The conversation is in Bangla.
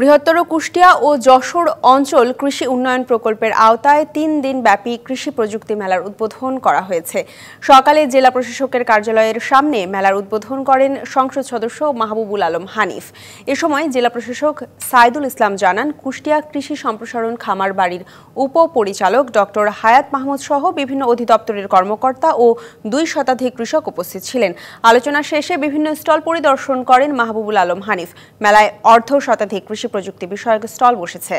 বৃহত্তর কুষ্টিয়া ও যশোর অঞ্চল কৃষি উন্নয়ন প্রকল্পের আওতায় তিন দিন ব্যাপী কৃষি প্রযুক্তি মেলার উদ্বোধন করা হয়েছে সকালে জেলা প্রশাসকের কার্যালয়ের সামনে মেলার উদ্বোধন করেন সংসদ সদস্য মাহবুবুল আলম হানিফ এ সময় জেলা প্রশাসক সাইদুল ইসলাম জানান কুষ্টিয়া কৃষি সম্প্রসারণ খামার বাড়ির উপপরিচালক ডক্টর হায়াত মাহমুদ সহ বিভিন্ন অধিদপ্তরের কর্মকর্তা ও দুই শতাধিক কৃষক উপস্থিত ছিলেন আলোচনা শেষে বিভিন্ন স্টল পরিদর্শন করেন মাহবুবুল আলম হানিফ মেলায় অর্ধ শতাধিক কৃষি কৃষি প্রযুক্তি বিষয়ক স্টল বসেছে